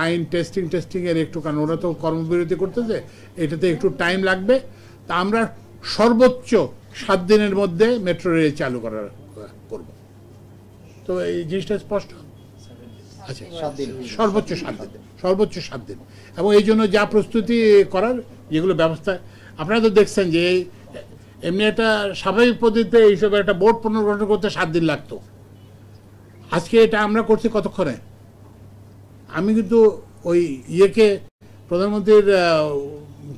Line testing testing এর একটু কারণ ওরা তো কর্মবিরতি করতেছে এটাতে একটু টাইম লাগবে তা আমরা সর্বোচ্চ সাত দিনের মধ্যে মেট্রো রেল চালু করার করব তো এই জিনিসটা স্পষ্ট আচ্ছা, সর্বোচ্চ সাত দিন সর্বোচ্চ সাত দিন এবং এই জন্য যা প্রস্তুতি করার যেগুলো ব্যবস্থা আপনারা তো দেখছেন যে এমনি একটা স্বাভাবিক পদ্ধতিতে এইসব একটা বোর্ড পুনর্গঠন করতে সাত দিন লাগতো আজকে এটা আমরা করছি কতক্ষণে আমি কিন্তু ওই ইয়েকে প্রধানমন্ত্রীর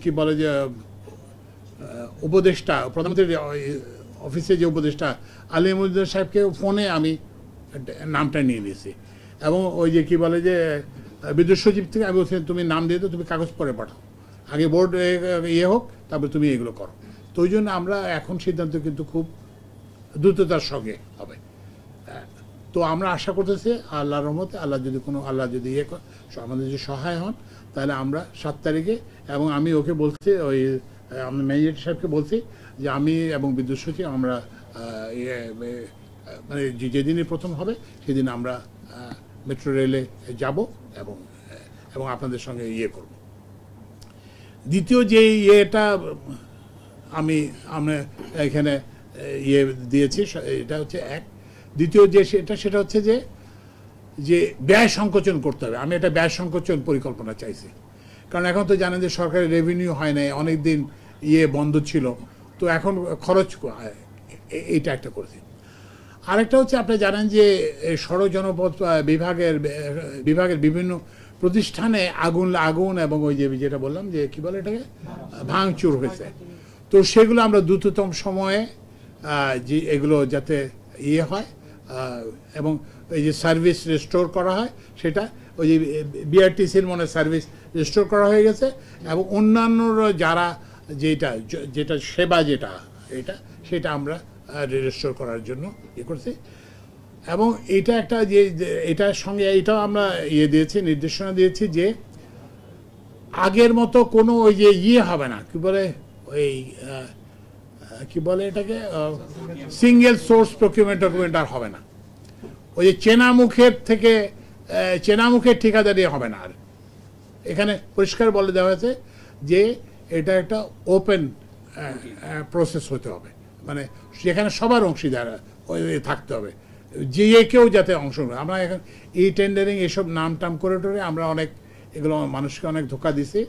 কি বলে যে উপদেষ্টা প্রধানমন্ত্রীর অফিসে যে উপদেষ্টা আলিমুদ্দিন সাহেবকে ফোনে আমি নামটা নিয়ে নিয়েছি এবং ওই যে কি বলে যে বিদ্যুৎ সচিব থেকে আমি বলছি তুমি নাম দিয়ে তো তুমি কাগজ পরে পাঠাও আগে বোর্ড ইয়ে হোক তারপরে তুমি এগুলো করো তো ওই জন্য আমরা এখন সিদ্ধান্ত কিন্তু খুব দ্রুততার সঙ্গে হবে তো আমরা আশা করতেছি আল্লাহ রহমতে আল্লাহ যদি কোনো আল্লাহ যদি ইয়ে আমাদের যদি সহায় হন তাহলে আমরা সাত তারিখে এবং আমি ওকে বলছি ওই আমি ম্যানেজার সাহেবকে বলছি যে আমি এবং বিদ্যুৎ সচিব আমরা ইয়ে, মানে যেদিনই প্রথম হবে সেদিন আমরা মেট্রো রেলে যাব এবং এবং আপনাদের সঙ্গে ইয়ে করব দ্বিতীয় যে ইয়েটা আমি আমরা এখানে ইয়ে দিয়েছি এটা হচ্ছে এক দ্বিতীয় যে সেটা সেটা হচ্ছে যে যে ব্যয় সংকোচন করতে হবে আমি এটা ব্যয় সংকোচন পরিকল্পনা চাইছি কারণ এখন তো জানেন যে সরকারের রেভিনিউ হয় নাই অনেক দিন ইয়ে বন্ধ ছিল তো এখন খরচ এইটা একটা করেছি আরেকটা হচ্ছে আপনি জানেন যে সড়ক জনপথ বিভাগের বিভাগের বিভিন্ন প্রতিষ্ঠানে আগুন আগুন এবং ওই যে যেটা বললাম যে কি বলে এটাকে ভাঙচুর হয়েছে তো সেগুলো আমরা দ্রুততম সময়ে যে এগুলো যাতে ইয়ে হয় এবং এই যে সার্ভিস রেস্টোর করা হয় সেটা ওই যে বিআরটিসির মনে সার্ভিস রেস্টোর করা হয়ে গেছে এবং অন্যান্যর যারা যেটা যেটা সেবা যেটা এটা সেটা আমরা রেজিস্টার করার জন্য ইয়ে করছি এবং এটা একটা যে এটার সঙ্গে এটাও আমরা ইয়ে দিয়েছি নির্দেশনা দিয়েছি যে আগের মতো কোনো ওই যে ইয়ে হবে না কি বলে ওই কি বলে এটাকে সিঙ্গেল সোর্স প্রকিউমেন্ট ডকুমেন্ট আর হবে না ওই যে চেনা মুখের থেকে চেনা মুখের ঠিকাদারি হবে না আর এখানে পরিষ্কার বলে দেওয়া হয়েছে যে এটা একটা ওপেন প্রসেস হতে হবে মানে সেখানে সবার অংশীদার থাকতে হবে যে কেউ যাতে অংশগ্রহণ আমরা এখন ই টেন্ডারিং এসব নাম টাম করে টোরে আমরা অনেক এগুলো মানুষকে অনেক ধোকা দিছি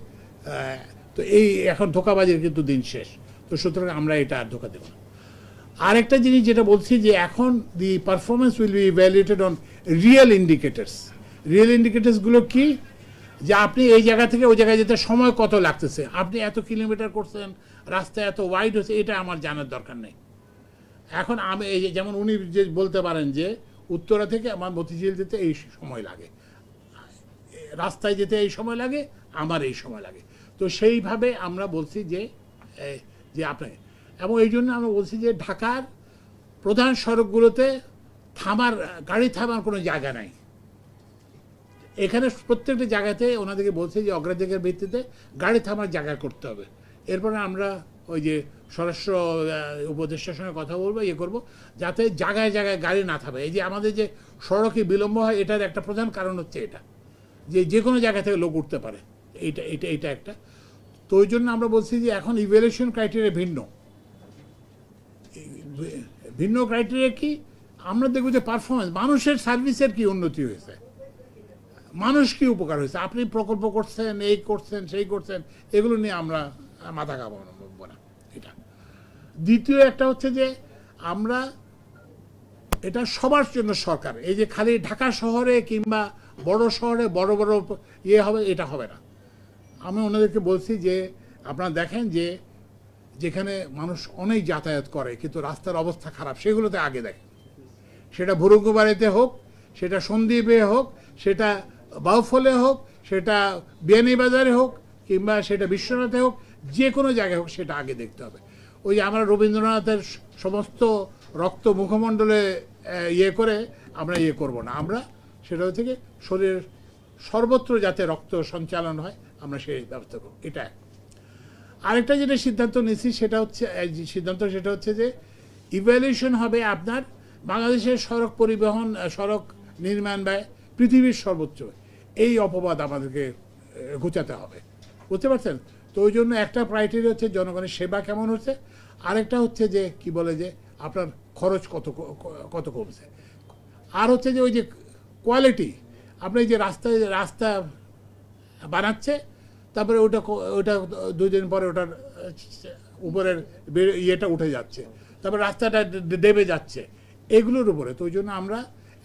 তো এই এখন ধোকাবাজির কিন্তু দিন শেষ তো সুতরাং আমরা এটা আর ধোকা দেব না আরেকটা জিনিস যেটা বলছি যে এখন the performance will be evaluated on real indicators real ইন্ডিকেটার্সগুলো কি যে আপনি এই জায়গা থেকে ওই জায়গায় যেতে সময় কত লাগতেছে আপনি এত কিলোমিটার করছেন রাস্তা এত ওয়াইড হচ্ছে এটা আমার জানার দরকার নেই এখন আমি এই যেমন উনি যে বলতে পারেন যে উত্তরা থেকে আমার মতিঝিল যেতে এই সময় লাগে রাস্তায় যেতে এই সময় লাগে আমার এই সময় লাগে তো সেইভাবে আমরা বলছি যে যে আপনি এবং এই জন্য আমরা বলছি যে ঢাকার প্রধান সড়কগুলোতে থামার গাড়ি থামার কোনো জায়গা নাই এখানে প্রত্যেকটা জায়গাতে ওনাদেরকে বলছে যে অগ্রাধিকার ভিত্তিতে গাড়ি থামার জায়গা করতে হবে এরপরে আমরা ওই যে স্বরাষ্ট্র উপদেষ্টার সঙ্গে কথা বলবো ইয়ে করবো যাতে জায়গায় জায়গায় গাড়ি না থাকে এই যে আমাদের যে সড়কে বিলম্ব হয় এটার একটা প্রধান কারণ হচ্ছে এটা যে যে কোনো জায়গা থেকে লোক উঠতে পারে এইটা এটা এটা একটা তো ওই জন্য আমরা বলছি যে এখন ইভ্যালুয়েশন ক্রাইটেরিয়া ভিন্ন ভিন্ন ক্রাইটেরিয়া কি আমরা দেখব যে পারফরমেন্স মানুষের সার্ভিসের কি উন্নতি হয়েছে মানুষ কি উপকার হয়েছে আপনি প্রকল্প করছেন এই করছেন সেই করছেন এগুলো নিয়ে আমরা মাথা কাবো না এটা দ্বিতীয় একটা হচ্ছে যে আমরা এটা সবার জন্য সরকার এই যে খালি ঢাকা শহরে কিংবা বড় শহরে বড় বড় ইয়ে হবে এটা হবে না আমি ওনাদেরকে বলছি যে আপনারা দেখেন যে যেখানে মানুষ অনেক যাতায়াত করে কিন্তু রাস্তার অবস্থা খারাপ সেগুলোতে আগে দেখেন সেটা ভুরুকুবাড়িতে হোক সেটা সন্দীপে হোক সেটা বাউফলে হোক সেটা বিয়ানীবাজারে হোক কিংবা সেটা বিশ্বনাথে হোক যে কোনো জায়গায় হোক সেটা আগে দেখতে হবে ওই আমরা রবীন্দ্রনাথের সমস্ত রক্ত মুখমণ্ডলে ইয়ে করে আমরা ইয়ে করব না আমরা সেটা হচ্ছে শরীরের সর্বত্র যাতে রক্ত সঞ্চালন হয় আমরা সেই ব্যবস্থা করব এটা এক আরেকটা যেটা সিদ্ধান্ত নিয়েছি সেটা হচ্ছে সিদ্ধান্ত সেটা হচ্ছে যে ইভ্যালুয়েশন হবে আপনার বাংলাদেশের সড়ক পরিবহন সড়ক নির্মাণ ব্যয় পৃথিবীর সর্বোচ্চ এই অপবাদ আমাদেরকে ঘুচাতে হবে বুঝতে পারছেন তো ওই জন্য একটা ক্রাইটেরিয়া হচ্ছে জনগণের সেবা কেমন হচ্ছে আরেকটা হচ্ছে যে কি বলে যে আপনার খরচ কত কত কমছে আর হচ্ছে যে ওই যে কোয়ালিটি আপনি যে রাস্তায় রাস্তা বানাচ্ছে তারপরে ওটা ওটা দুই দিন পরে ওটার উপরের ইয়েটা উঠে যাচ্ছে তারপরে রাস্তাটা দেবে যাচ্ছে এগুলোর উপরে তো ওই জন্য আমরা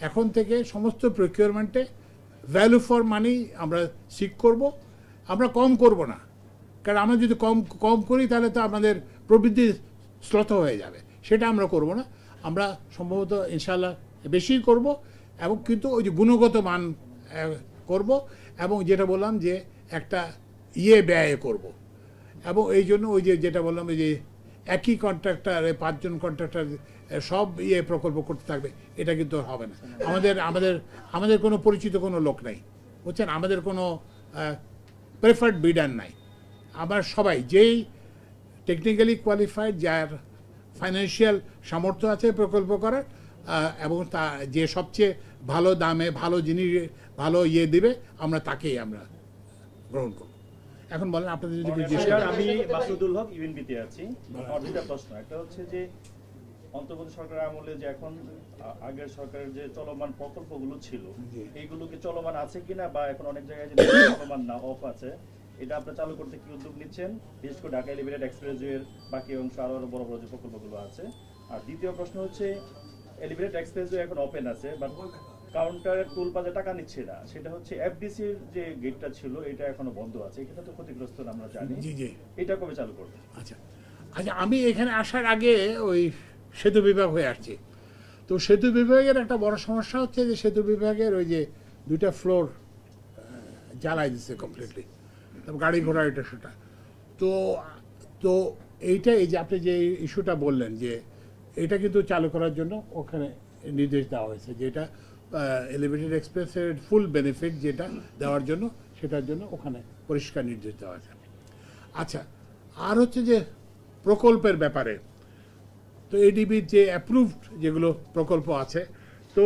এখন থেকে সমস্ত প্রকিউরমেন্টে ভ্যালু ফর মানি আমরা সিক করব আমরা কম করব না কারণ আমরা যদি কম কম করি তাহলে তো আমাদের প্রবৃদ্ধি শ্রত হয়ে যাবে সেটা আমরা করব না আমরা সম্ভবত ইনশাল্লাহ বেশি করব এবং কিন্তু ওই যে গুণগত মান করব এবং যেটা বললাম যে একটা ইয়ে ব্যয় করব। এবং এই জন্য ওই যে যেটা বললাম যে একই কন্ট্রাক্টার পাঁচজন কন্ট্রাক্টার সব ইয়ে প্রকল্প করতে থাকবে এটা কিন্তু হবে না আমাদের আমাদের আমাদের কোনো পরিচিত কোনো লোক নাই বুঝছেন আমাদের কোনো প্রেফার্ড বিডার নাই আমার সবাই যেই টেকনিক্যালি কোয়ালিফাইড যার ফাইন্যান্সিয়াল সামর্থ্য আছে প্রকল্প করার এবং তা যে সবচেয়ে ভালো দামে ভালো জিনিস ভালো ইয়ে দেবে আমরা তাকেই আমরা গ্রহণ করব এখন বলেন আপনাদের যদি জিজ্ঞেস আমি বাসুদুল হক ইউএনবিতে আছি আমার দুটা প্রশ্ন একটা হচ্ছে যে অন্তর্বর্তী সরকারের আমলে যে এখন আগের সরকারের যে চলমান প্রকল্পগুলো ছিল এইগুলো কি চলমান আছে কিনা বা এখন অনেক জায়গায় যে চলমান না অফ আছে এটা আপনি চালু করতে কি উদ্যোগ নিচ্ছেন বিশেষ করে ঢাকা এলিভেটেড এক্সপ্রেসওয়ের বাকি অংশ আরো আরো বড় বড় যে প্রকল্পগুলো আছে আর দ্বিতীয় প্রশ্ন হচ্ছে এলিভেটেড এক্সপ্রেসওয়ে এখন ওপেন আছে বাট কাউন্টারের টুল পাতে টাকা নিচ্ছে না সেটা হচ্ছে এর যে গেটটা ছিল এটা এখনো বন্ধ আছে এখানে তো ক্ষতিগ্রস্ত আমরা জানি এটা কবে চালু করবে আচ্ছা আচ্ছা আমি এখানে আসার আগে ওই সেতু বিভাগ হয়ে আসছি তো সেতু বিভাগের একটা বড় সমস্যা হচ্ছে যে সেতু বিভাগের ওই যে দুইটা ফ্লোর জ্বালাই দিচ্ছে কমপ্লিটলি গাড়ি ঘোড়া এটা সেটা তো তো এইটা এই যে আপনি যে ইস্যুটা বললেন যে এটা কিন্তু চালু করার জন্য ওখানে নির্দেশ দেওয়া হয়েছে যেটা এলিভেটেড এক্সপ্রেসের ফুল বেনিফিট যেটা দেওয়ার জন্য সেটার জন্য ওখানে পরিষ্কার নির্দেশ দেওয়া যাবে আচ্ছা আর হচ্ছে যে প্রকল্পের ব্যাপারে তো এডিবির যে অ্যাপ্রুভড যেগুলো প্রকল্প আছে তো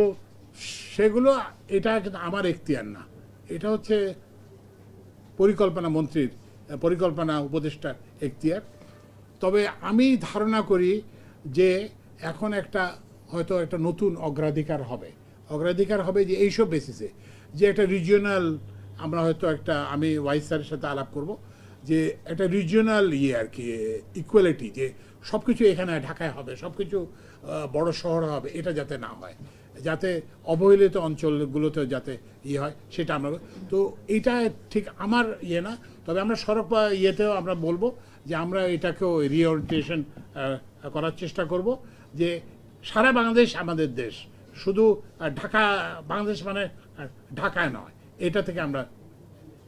সেগুলো এটা আমার এখতিয়ার না এটা হচ্ছে পরিকল্পনা মন্ত্রীর পরিকল্পনা উপদেষ্টার এখতিয়ার তবে আমি ধারণা করি যে এখন একটা হয়তো একটা নতুন অগ্রাধিকার হবে অগ্রাধিকার হবে যে এইসব বেসিসে যে একটা রিজিওনাল আমরা হয়তো একটা আমি ওয়াইস স্যারের সাথে আলাপ করব যে একটা রিজিওনাল ইয়ে আর কি ইকুয়ালিটি যে সব কিছু এখানে ঢাকায় হবে সব কিছু বড় শহর হবে এটা যাতে না হয় যাতে অবহেলিত অঞ্চলগুলোতেও যাতে ইয়ে হয় সেটা আমরা তো এটা ঠিক আমার ইয়ে না তবে আমরা সড়ক ইয়েতেও আমরা বলবো যে আমরা এটাকেও রিওরিয়েন্টেশন করার চেষ্টা করব যে সারা বাংলাদেশ আমাদের দেশ শুধু ঢাকা বাংলাদেশ মানে ঢাকায় নয় এটা থেকে আমরা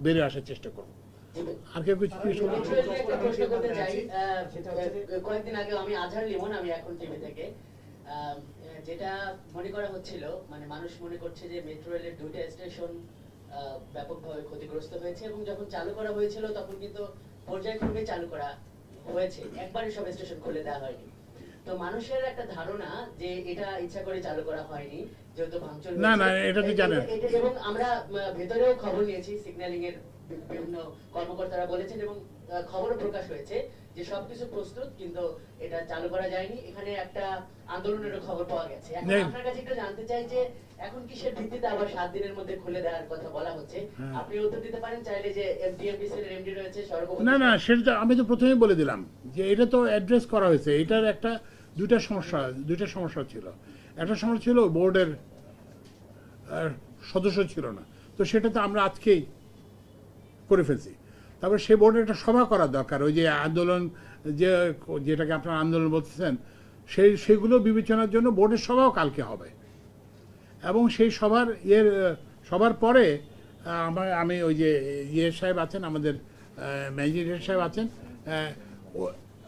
বেরিয়ে আসার চেষ্টা করব আর কেউ কিছু কয়েকদিন আগে আমি আজহার লিমন আমি এখন টিভি থেকে যেটা মনে করা হচ্ছিল মানে মানুষ মনে করছে যে মেট্রো রেলের দুইটা স্টেশন ব্যাপকভাবে ক্ষতিগ্রস্ত হয়েছে এবং যখন চালু করা হয়েছিল তখন কিন্তু পর্যায়ক্রমে চালু করা হয়েছে একবারে সব স্টেশন খুলে দেওয়া হয়নি তো মানুষের একটা ধারণা যে এটা ইচ্ছা করে চালু করা হয়নি যেহেতু ভাঙচুর না না এটা তো জানেন এবং আমরা ভেতরেও খবর নিয়েছি সিগন্যালিং এর বিভিন্ন কর্মকর্তারা বলেছেন এবং খবর প্রকাশ হয়েছে যে সবকিছু প্রস্তুত কিন্তু এটা চালু করা যায়নি এখানে একটা আন্দোলনেরও খবর পাওয়া গেছে এখন আপনার কাছে একটু জানতে চাই যে এখন কিসের ভিত্তিতে আবার সাত দিনের মধ্যে খুলে দেওয়ার কথা বলা হচ্ছে হ্যাঁ। আপনি উত্তর দিতে পারেন চাইলে যে এফডিএমবিসি এর এমডি রয়েছে সড়ক না না সেটা আমি তো প্রথমেই বলে দিলাম যে এটা তো অ্যাড্রেস করা হয়েছে এটার একটা দুইটা সমস্যা দুইটা সমস্যা ছিল একটা সমস্যা ছিল বোর্ডের সদস্য ছিল না তো সেটা তো আমরা আজকেই করে ফেলছি তারপরে সে বোর্ডে একটা সভা করা দরকার ওই যে আন্দোলন যে যেটাকে আপনারা আন্দোলন বলতেছেন সেই সেগুলো বিবেচনার জন্য বোর্ডের সভাও কালকে হবে এবং সেই সভার ইয়ের সবার পরে আমার আমি ওই যে ইয়ে সাহেব আছেন আমাদের ম্যাজিস্ট্রেট সাহেব আছেন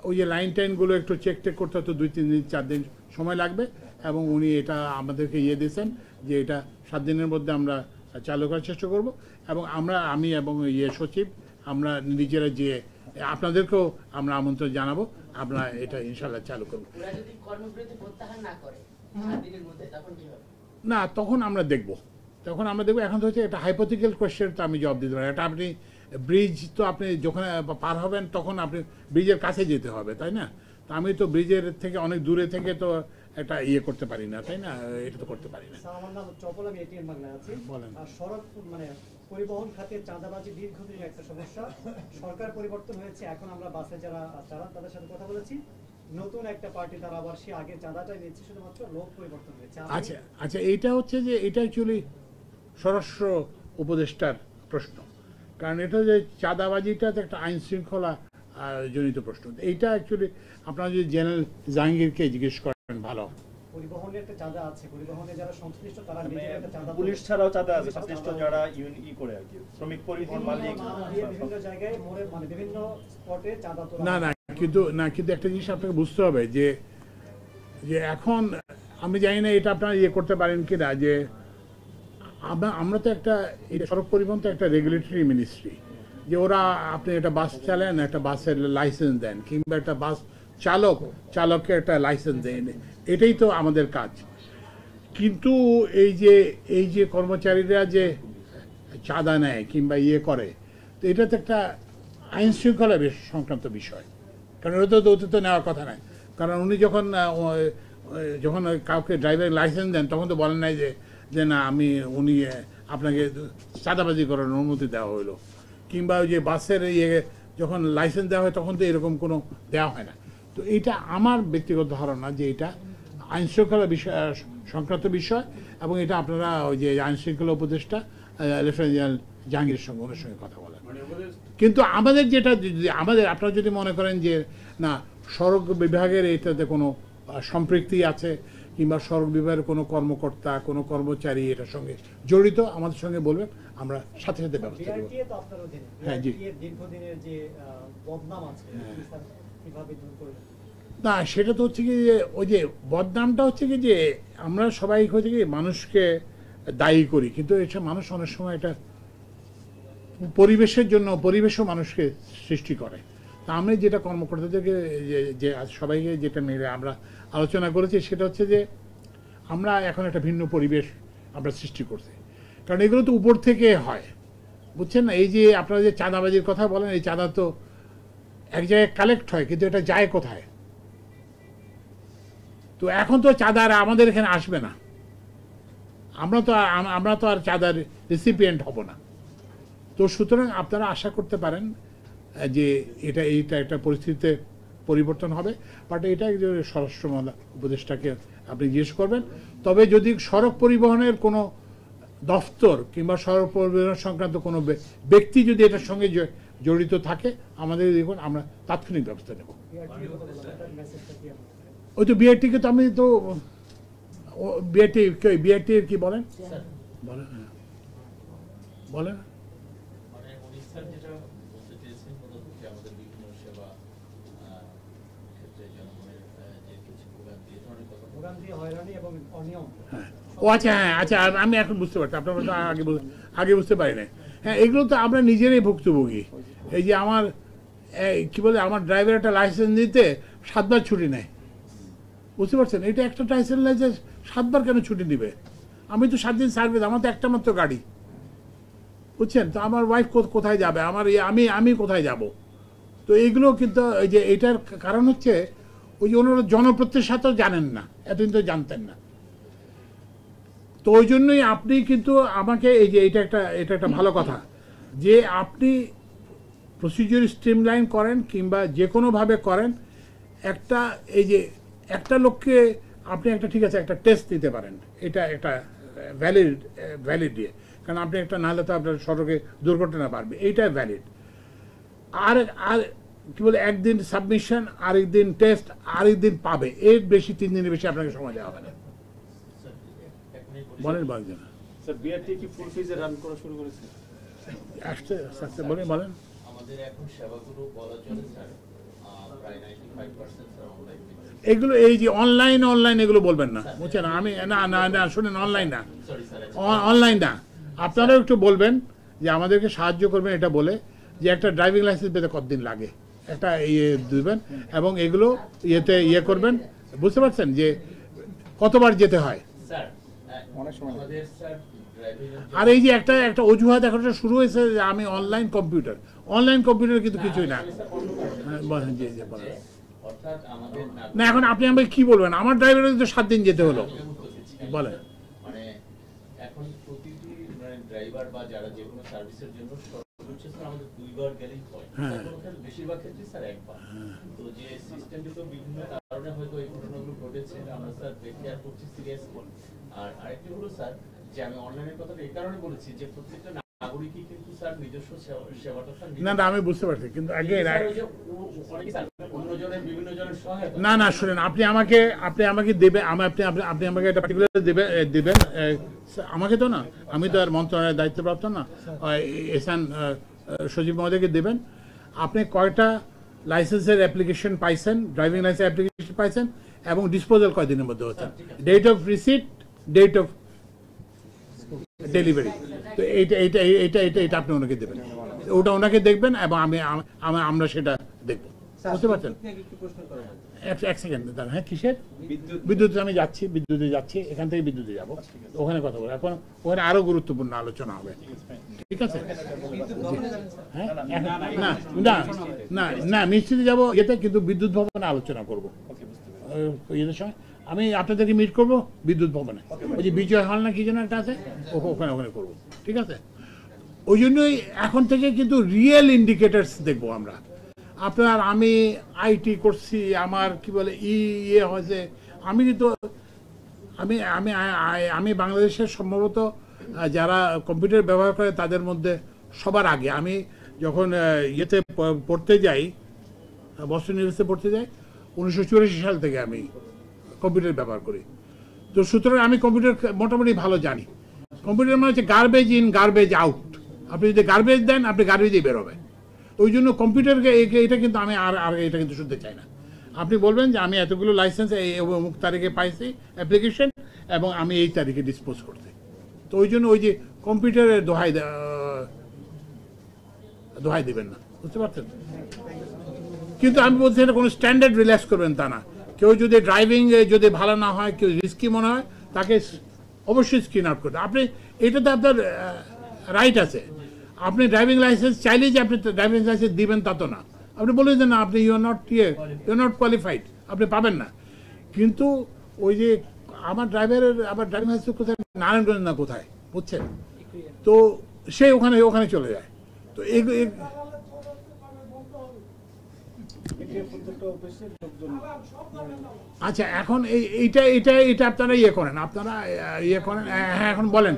ওই যে লাইন টাইনগুলো একটু চেক টেক করতে হয়তো দুই তিন দিন চার দিন সময় লাগবে এবং উনি এটা আমাদেরকে ইয়ে দিয়েছেন যে এটা সাত দিনের মধ্যে আমরা চালু করার চেষ্টা করব এবং আমরা আমি এবং ইয়ে সচিব আমরা নিজেরা যে আপনাদেরকেও আমরা আমন্ত্রণ জানাবো আমরা এটা ইনশাল্লাহ চালু করব না তখন আমরা দেখব তখন আমরা দেখবো এখন তো হচ্ছে একটা হাইপোথিক্যাল কোয়েশ্চেন তো আমি জবাব দিতে পারি এটা আপনি ব্রিজ তো আপনি যখন পার হবেন তখন আপনি ব্রিজের কাছে যেতে হবে তাই না তা আমি তো ব্রিজের থেকে অনেক দূরে থেকে তো একটা ইয়ে করতে পারি না তাই না এটা তো করতে পারি না আমার নাম চপল আমি এটিএম বাংলায় আছি বলেন সড়ক মানে পরিবহন খাতে চাঁদাবাজি দীর্ঘদিন একটা সমস্যা সরকার পরিবর্তন হয়েছে এখন আমরা বাসে যারা চালান তাদের সাথে কথা বলেছি নতুন একটা পার্টি তারা আবার সে আগে চাঁদাটা নিচ্ছে শুধুমাত্র লোক পরিবর্তন হয়েছে আচ্ছা আচ্ছা এটা হচ্ছে যে এটা অ্যাকচুয়ালি স্বরাষ্ট্র উপদেষ্টার প্রশ্ন কারণ এটা যে চাঁদাবাজিটা তো একটা আইন শৃঙ্খলা জনিত প্রশ্ন এইটা অ্যাকচুয়ালি আপনারা যদি জেনারেল জাহাঙ্গীরকে জিজ্ঞেস করেন ভালো মানে মানে না না কিন্তু না কিন্তু একটা জিনিস আপনাকে বুঝতে হবে যে যে এখন আমি জানি না এটা আপনারা ইয়ে করতে পারেন কিনা যে আমরা আমরা তো একটা এটা সড়ক পরিবহন তো একটা রেগুলেটরি মিনিস্ট্রি যে ওরা আপনি একটা বাস চালান একটা বাসের লাইসেন্স দেন কিংবা একটা বাস চালক চালককে একটা লাইসেন্স দেন এটাই তো আমাদের কাজ কিন্তু এই যে এই যে কর্মচারীরা যে চাঁদা নেয় কিংবা ইয়ে করে তো এটা তো একটা আইন শৃঙ্খলা সংক্রান্ত বিষয় কারণ ওটা তো অতীত নেওয়ার কথা নয় কারণ উনি যখন যখন কাউকে ড্রাইভিং লাইসেন্স দেন তখন তো বলেন নাই যে যে না আমি উনি আপনাকে চাঁদাবাজি করার অনুমতি দেওয়া হলো কিংবা ওই যে বাসের ইয়ে যখন লাইসেন্স দেওয়া হয় তখন তো এরকম কোনো দেওয়া হয় না তো এটা আমার ব্যক্তিগত ধারণা যে এটা আইনশৃঙ্খলা বিষয় সংক্রান্ত বিষয় এবং এটা আপনারা ওই যে আইনশৃঙ্খলা উপদেষ্টা লেফটেন্যান্ট জেনারেল জাহাঙ্গীর সঙ্গে ওনার সঙ্গে কথা বলেন মানে কিন্তু আমাদের যেটা আমাদের আপনারা যদি মনে করেন যে না সড়ক বিভাগের এটাতে কোনো সম্পৃক্তি আছে কিংবা সড়ক বিভাগের কোনো কর্মকর্তা কোনো কর্মচারী এটার সঙ্গে জড়িত আমাদের সঙ্গে বলবেন আমরা সাথে সাথে ব্যবস্থা হ্যাঁ জি হ্যাঁ। না সেটা তো হচ্ছে কি যে ওই যে বদনামটা হচ্ছে কি যে আমরা সবাই হচ্ছে কি মানুষকে দায়ী করি কিন্তু এটা মানুষ অনেক সময় এটা পরিবেশের জন্য পরিবেশও মানুষকে সৃষ্টি করে তা আমি যেটা কর্মকর্তাদেরকে যে সবাইকে যেটা মিলে আমরা আলোচনা করেছি সেটা হচ্ছে যে আমরা এখন একটা ভিন্ন পরিবেশ আমরা সৃষ্টি করছি কারণ এগুলো তো উপর থেকে হয় বুঝছেন না এই যে আপনারা যে চাঁদাবাজির কথা বলেন এই চাঁদা তো এক জায়গায় কালেক্ট হয় কিন্তু এটা যায় কোথায় তো এখন তো চাঁদার আমাদের এখানে আসবে না আমরা তো আমরা তো আর চাঁদার রেসিপিয়েন্ট হব না তো সুতরাং আপনারা আশা করতে পারেন যে এটা এইটা একটা পরিস্থিতিতে পরিবর্তন হবে বাট এটা স্বরাষ্ট্র উপদেষ্টাকে আপনি জিজ্ঞেস করবেন তবে যদি সড়ক পরিবহনের কোনো দফতর কিংবা সড়ক পরিবহন সংক্রান্ত কোনো ব্যক্তি যদি এটার সঙ্গে জড়িত থাকে আমাদের দেখুন আমরা তাৎক্ষণিক ব্যবস্থা নেব ওই তো বিআরটিকে তো আমি তো বিআরটি বিআরটি কি বলেন বলেন হ্যাঁ। বলেন ও আচ্ছা হ্যাঁ আচ্ছা আমি এখন বুঝতে পারছি আপনার আগে আগে বুঝতে পারি না হ্যাঁ এগুলো তো আমরা নিজেরাই ভুক্তভোগী এই যে আমার কি বলে আমার ড্রাইভার একটা লাইসেন্স দিতে সাতবার ছুটি নেয় বুঝতে পারছেন এটা একটা লাইসেন্স লাইসেন্স সাতবার কেন ছুটি দিবে আমি তো সাত দিন সার্ভিস আমার তো একটা মাত্র গাড়ি বুঝছেন তো আমার ওয়াইফ কোথায় যাবে আমার ইয়ে, আমি আমি কোথায় যাব তো এইগুলো কিন্তু এই যে এটার কারণ হচ্ছে ওই যে ওনারা জনপ্রত্যাশা তো জানেন না এতদিন তো জানতেন না তো ওই জন্যই আপনি কিন্তু আমাকে এই যে এটা একটা এটা একটা ভালো কথা যে আপনি প্রসিজিওর স্ট্রিমলাইন করেন কিংবা যে কোনোভাবে করেন একটা এই যে একটা লোককে আপনি একটা ঠিক আছে একটা টেস্ট দিতে পারেন এটা একটা ভ্যালিড ভ্যালিড দিয়ে কারণ আপনি একটা নাহলে তো আপনার সড়কে দুর্ঘটনা পারবে এইটা ভ্যালিড আর আর কি বলে একদিন সাবমিশন আরেকদিন টেস্ট আরেকদিন পাবে এর বেশি তিন দিনের বেশি আপনাকে সময় দেওয়া হবে না বলেন বলেন এগুলো এই যে অনলাইন অনলাইন এগুলো বলবেন না বুঝছেন আমি না না না শুনেন অনলাইন না অনলাইন না আপনারাও একটু বলবেন যে আমাদেরকে সাহায্য করবেন এটা বলে যে একটা ড্রাইভিং লাইসেন্স পেতে কতদিন লাগে একটা ইয়ে দেবেন এবং এগুলো ইয়েতে ইয়ে করবেন বুঝতে পারছেন যে কতবার যেতে হয় আর এই যে একটা একটা অজুহাত এখন শুরু হয়েছে যে আমি অনলাইন কম্পিউটার অনলাইন কম্পিউটার কিন্তু কিছুই না না হ্যাঁ, এখন আপনি আমাকে কি বলবেন আমার ড্রাইভারের তো সাত দিন যেতে হলো বলেন ড্রাইভার মানে মানে বা যারা যে কোনো সার্ভিসের জন্য সর্বোচ্চ আমাদের দুইবার গেলেই হয় হ্যাঁ। হ্যাঁ। আমি না না আমি বুঝতে পারছি কিন্তু আগে না না শুনেন আপনি আমাকে আপনি আমাকে দেবে আমি আপনি আপনি আমাকে একটা পার্টিকুলার দেবে দেবেন আমাকে তো না আমি তো আর মন্ত্রণালয়ের দায়িত্বপ্রাপ্ত না এসান সচিব মহোদয়কে দেবেন আপনি কয়টা লাইসেন্সের অ্যাপ্লিকেশন পাইছেন ড্রাইভিং লাইসেন্স অ্যাপ্লিকেশন পাইছেন এবং ডিসপোজাল কয়দিনের মধ্যে হচ্ছে date of receipt date of delivery তো এইটা এইটা এইটা এইটা এটা আপনি ওনাকে দেবেন ওটা ওনাকে দেখবেন এবং আমি আমরা সেটা দেখব বুঝতে পারছেন এক সেকেন্ড দাদা হ্যাঁ কিসের বিদ্যুৎ আমি যাচ্ছি বিদ্যুতে যাচ্ছি এখান থেকে বিদ্যুতে যাবো ওখানে কথা বলবো এখন ওখানে আরো গুরুত্বপূর্ণ আলোচনা হবে ঠিক আছে হ্যাঁ না না না না মিস্ত্রিতে যাবো এতে কিন্তু বিদ্যুৎ ভবনে আলোচনা করবো এদের সময় আমি আপনাদেরকে মিট করবো বিদ্যুৎ ভবনে ওই যে বিজয় হল না কি যেন একটা আছে ওখানে ওখানে করবো ঠিক আছে ওই জন্যই এখন থেকে কিন্তু রিয়েল ইন্ডিকেটার্স দেখবো আমরা আপনার আমি আইটি করছি আমার কি বলে ই ইয়ে হয়েছে আমি কিন্তু আমি আমি আমি বাংলাদেশের সম্ভবত যারা কম্পিউটার ব্যবহার করে তাদের মধ্যে সবার আগে আমি যখন ইয়েতে পড়তে যাই বস্ত্র ইউনিভার্সিটি পড়তে যাই উনিশশো সাল থেকে আমি কম্পিউটার ব্যবহার করি তো সুতরাং আমি কম্পিউটার মোটামুটি ভালো জানি কম্পিউটার মানে হচ্ছে গার্বেজ ইন গার্বেজ আউট আপনি যদি গার্বেজ দেন আপনি গার্বেজই বেরোবেন ওই জন্য কম্পিউটারকে এটা কিন্তু আমি আর আর এটা কিন্তু শুনতে চাই না আপনি বলবেন যে আমি এতগুলো লাইসেন্স এই অমুক তারিখে পাইছি অ্যাপ্লিকেশন এবং আমি এই তারিখে ডিসপোজ করতে তো ওই জন্য ওই যে কম্পিউটারের দোহাই দোহাই দেবেন না বুঝতে পারছেন কিন্তু আমি বলছি এটা কোনো স্ট্যান্ডার্ড রিল্যাক্স করবেন তা না কেউ যদি ড্রাইভিং যদি ভালো না হয় কেউ রিস্কি মনে হয় তাকে অবশ্যই স্ক্রিন আউট করতে আপনি এটা তো আপনার রাইট আছে আপনি ড্রাইভিং লাইসেন্স চাইলেই যে আপনি ড্রাইভিং লাইসেন্স দিবেন তা তো না আপনি বলে না আপনি ইউ আর নট ইয়ে ইউ নট কোয়ালিফাইড আপনি পাবেন না কিন্তু ওই যে আমার ড্রাইভারের আমার ড্রাইভিং লাইসেন্স কোথায় নারায়ণগঞ্জ না কোথায় বুঝছেন তো সে ওখানে ওখানে চলে যায় তো আচ্ছা এখন এই এইটা এটা এটা আপনারা ইয়ে করেন আপনারা ইয়ে করেন হ্যাঁ এখন বলেন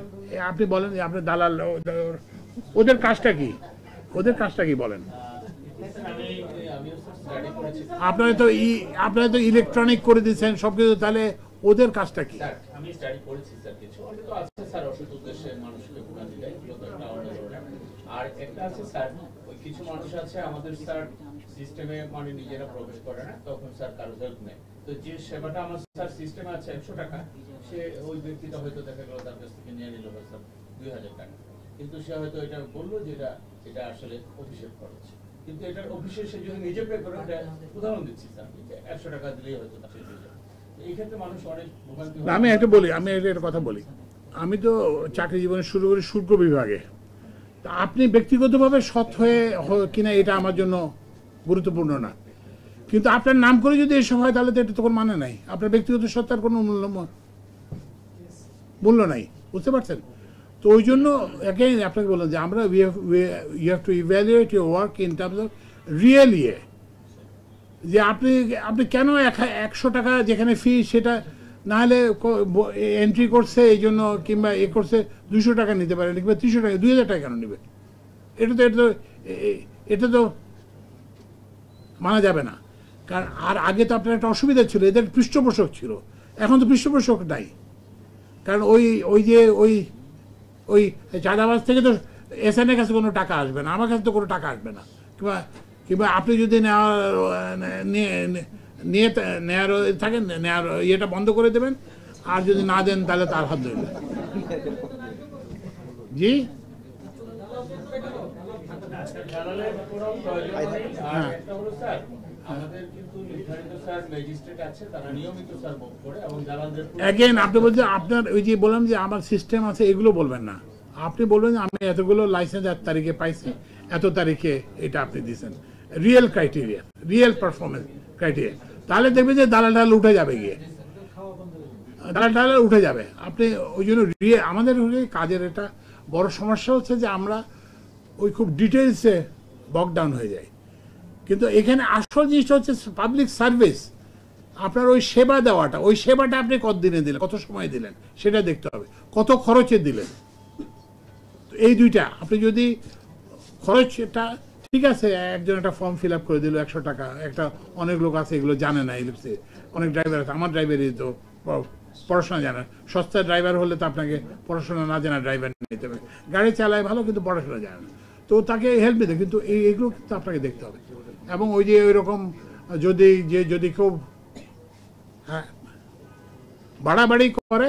আপনি বলেন আপনি দালাল ওদের কাজটা কি ওদের কাজটা কি বলেন আপনারা তো ই আপনারা তো ইলেকট্রনিক করে দিচ্ছেন সবকিছু কিছু তাহলে ওদের কাজটা কি আমি মানুষ আছে আমাদের সিস্টেমে মানে নিজেরা প্রবেশ করে না তখন স্যার কারো হেল্প নেয় যে সেবাটা স্যার আছে একশো টাকা সে ওই দেখা গেল তার কাছ থেকে নিয়ে নিল স্যার দুই হাজার কিন্তু সে হয়তো এটা বললো যে এটা এটা আসলে অফিসের খরচ কিন্তু এটার অফিসে সে যদি নিজে পে করে এটা উদাহরণ দিচ্ছি একশো টাকা দিলেই হয়তো এই ক্ষেত্রে মানুষ অনেক আমি একটা বলি আমি একটা কথা বলি আমি তো চাকরি জীবনে শুরু করি শুল্ক বিভাগে তা আপনি ব্যক্তিগতভাবে সৎ হয়ে কিনা এটা আমার জন্য গুরুত্বপূর্ণ না কিন্তু আপনার নাম করে যদি এসব হয় তাহলে তো এটা তখন মানে নাই আপনার ব্যক্তিগত সত্তার কোনো মূল্য মূল্য নাই বুঝতে পারছেন তো ওই জন্য অ্যাগেইন আপনাকে বললাম যে আমরা we have you have to evaluate your work in terms of real ইয়ে যে আপনি আপনি কেন একশো টাকা যেখানে ফি সেটা নাহলে এন্ট্রি করছে এই জন্য কিংবা এ করছে দুশো টাকা নিতে পারেন কিংবা তিনশো টাকা দুই হাজার টাকা কেন নেবে এটা তো এটা তো এটা তো মানা যাবে না কারণ আর আগে তো আপনার একটা অসুবিধা ছিল এদের পৃষ্ঠপোষক ছিল এখন তো পৃষ্ঠপোষক নাই কারণ ওই ওই যে ওই ওই চাঁদাবাজ থেকে তো এস এর কাছে কোনো টাকা আসবে না আমার কাছে তো কোনো টাকা আসবে না কিংবা কিংবা আপনি যদি নেওয়ার নিয়ে নেওয়ার থাকেন নেওয়ার ইয়েটা বন্ধ করে দেবেন আর যদি না দেন তাহলে তার হাত ধরবে জি আচ্ছা, হ্যাঁ অ্যাগেন আপনি বলছেন আপনার ওই যে বললাম যে আমার সিস্টেম আছে এগুলো বলবেন না আপনি বলবেন যে আমি এতগুলো লাইসেন্স এত তারিখে পাইছি এত তারিখে এটা আপনি দিয়েছেন real criteria real performance criteria তাহলে দেখবেন যে দালাল ডাল উঠে যাবে গিয়ে দালাল ডাল উঠে যাবে আপনি ওই জন্য আমাদের কাজের এটা বড় সমস্যা হচ্ছে যে আমরা ওই খুব ডিটেলসে বকডাউন হয়ে যাই কিন্তু এখানে আসল জিনিসটা হচ্ছে পাবলিক সার্ভিস আপনার ওই সেবা দেওয়াটা ওই সেবাটা আপনি কতদিনে দিলেন কত সময় দিলেন সেটা দেখতে হবে কত খরচে দিলেন এই দুইটা আপনি যদি খরচটা ঠিক আছে একজন একটা ফর্ম ফিল আপ করে দিল একশো টাকা একটা অনেক লোক আছে এগুলো জানে না এই অনেক ড্রাইভার আছে আমার ড্রাইভারই তো পড়াশোনা জানে সস্তা ড্রাইভার হলে তো আপনাকে পড়াশোনা না জানা ড্রাইভার নিতে হবে গাড়ি চালায় ভালো কিন্তু পড়াশোনা জানে না তো তাকে হেল্প দিতে কিন্তু এইগুলো কিন্তু আপনাকে দেখতে হবে এবং ওই যে ওইরকম যদি যে যদি কেউ হ্যাঁ বাড়াবাড়ি করে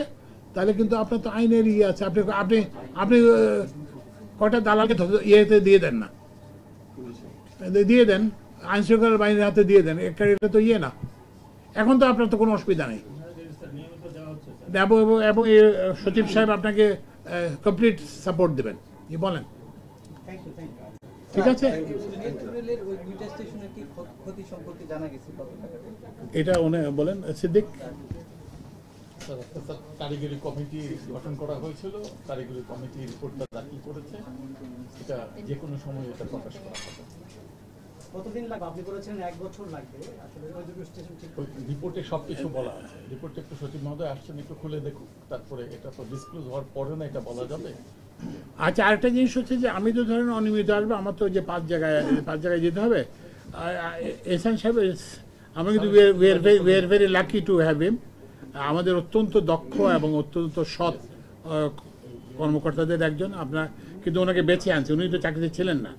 তাহলে কিন্তু আপনার তো আইনের ইয়ে আছে আপনি আপনি আপনি কটা দালালকে ইয়েতে দিয়ে দেন না দিয়ে দেন আইন শৃঙ্খলা বাহিনীর হাতে দিয়ে দেন এটা তো ইয়ে না এখন তো আপনার তো কোনো অসুবিধা নেই এবং এবং সচিব সাহেব আপনাকে কমপ্লিট সাপোর্ট দেবেন বলেন থ্যাংক ইউ থ্যাংক ইউ ঠিক আছে এটা উনি বলেন সিদ্দিক কারিগরি কমিটি গঠন করা হয়েছিল কারিগরি কমিটি রিপোর্টটা দাখিল করেছে এটা যে কোনো সময় এটা প্রকাশ করা হবে কতদিন লাগবে আপনি বলেছেন এক বছর লাগবে আসলে স্টেশন ঠিক রিপোর্টে সব কিছু বলা আছে রিপোর্টে একটু সচিব মহোদয় আসছেন একটু খুলে দেখুন তারপরে এটা তো ডিসক্লোজ হওয়ার পরে না এটা বলা যাবে আচ্ছা আরেকটা জিনিস হচ্ছে যে আমি তো ধরেন অনিয়মিত আসবো আমার তো যে পাঁচ জায়গায় পাঁচ জায়গায় যেতে হবে এসান সাহেব আমি কিন্তু we're very lucky to have him আমাদের অত্যন্ত দক্ষ এবং অত্যন্ত সৎ কর্মকর্তাদের একজন আপনার কিন্তু ওনাকে বেছে আনছে উনি তো চাকরিতে ছিলেন না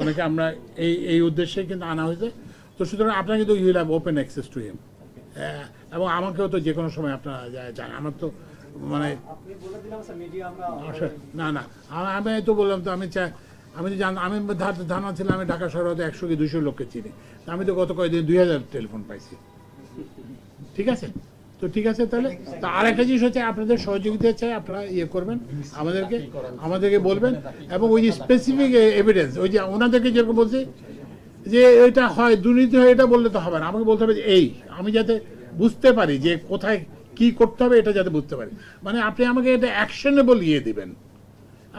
ওনাকে আমরা এই এই উদ্দেশ্যে কিন্তু আনা হয়েছে তো সুতরাং আপনার কিন্তু you'll have open access to him এবং আমাকেও তো যে কোনো সময় আপনারা যান আমার তো মানে না না আমি তো বললাম তো আমি চাই আমি তো জান আমি ধারণা ছিলাম আমি ঢাকা শহরে হয়তো একশো কি দুশো লোককে চিনি আমি তো গত কয়েকদিন দুই হাজার টেলিফোন পাইছি ঠিক আছে তো ঠিক আছে তাহলে তা আর একটা জিনিস হচ্ছে আপনাদের সহযোগিতা চাই আপনারা ইয়ে করবেন আমাদেরকে আমাদেরকে বলবেন এবং ওই যে স্পেসিফিক এভিডেন্স ওই যে ওনাদেরকে যেরকম বলছি যে এটা হয় দুর্নীতি হয় এটা বললে তো হবে না আমাকে বলতে হবে যে এই আমি যাতে বুঝতে পারি যে কোথায় কি করতে হবে এটা যাতে বুঝতে পারি মানে আপনি আমাকে এটা অ্যাকশনেবল ইয়ে দিবেন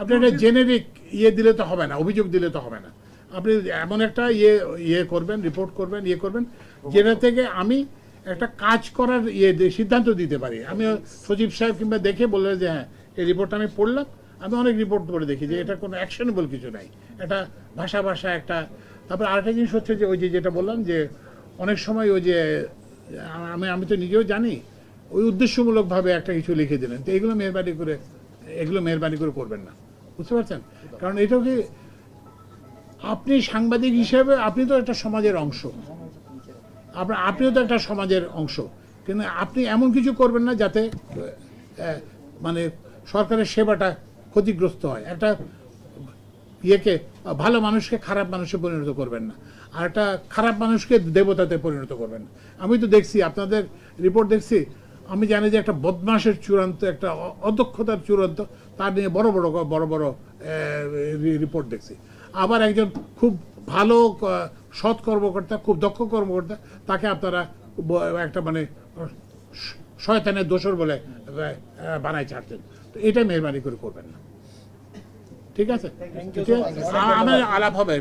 আপনি এটা জেনেরিক ইয়ে দিলে তো হবে না অভিযোগ দিলে তো হবে না আপনি এমন একটা ইয়ে ইয়ে করবেন রিপোর্ট করবেন ইয়ে করবেন যেটা থেকে আমি একটা কাজ করার ইয়ে সিদ্ধান্ত দিতে পারি আমি সচিব সাহেব কিংবা দেখে বললে যে হ্যাঁ এই রিপোর্টটা আমি পড়লাম আমি অনেক রিপোর্ট পড়ে দেখি যে এটা কোনো অ্যাকশনেবল কিছু নাই এটা ভাষা ভাষা একটা তারপরে আরেকটা জিনিস হচ্ছে যে ওই যে যেটা বললাম যে অনেক সময় ওই যে আমি আমি তো নিজেও জানি ওই উদ্দেশ্যমূলকভাবে একটা কিছু লিখে দিলেন তো এগুলো মেহরবানি করে এগুলো মেহরবানি করে করবেন না বুঝতে পারছেন কারণ এটাও কি আপনি সাংবাদিক হিসেবে আপনি তো একটা সমাজের অংশ আপনার আপনিও তো একটা সমাজের অংশ কিন্তু আপনি এমন কিছু করবেন না যাতে মানে সরকারের সেবাটা ক্ষতিগ্রস্ত হয় একটা ইয়েকে ভালো মানুষকে খারাপ মানুষে পরিণত করবেন না আর একটা খারাপ মানুষকে দেবতাতে পরিণত করবেন না আমি তো দেখছি আপনাদের রিপোর্ট দেখছি আমি জানি যে একটা বদমাসের চূড়ান্ত একটা অদক্ষতার চূড়ান্ত তার নিয়ে বড় বড় বড় বড় রিপোর্ট দেখছি আবার একজন খুব ভালো সৎ কর্মকর্তা খুব দক্ষ কর্মকর্তা তাকে আপনারা একটা মানে শয়তানের দোষর বলে বানাই ছাড়তেন তো এটা মেহরবানি করে করবেন না ঠিক আছে আমার আলাপ হবে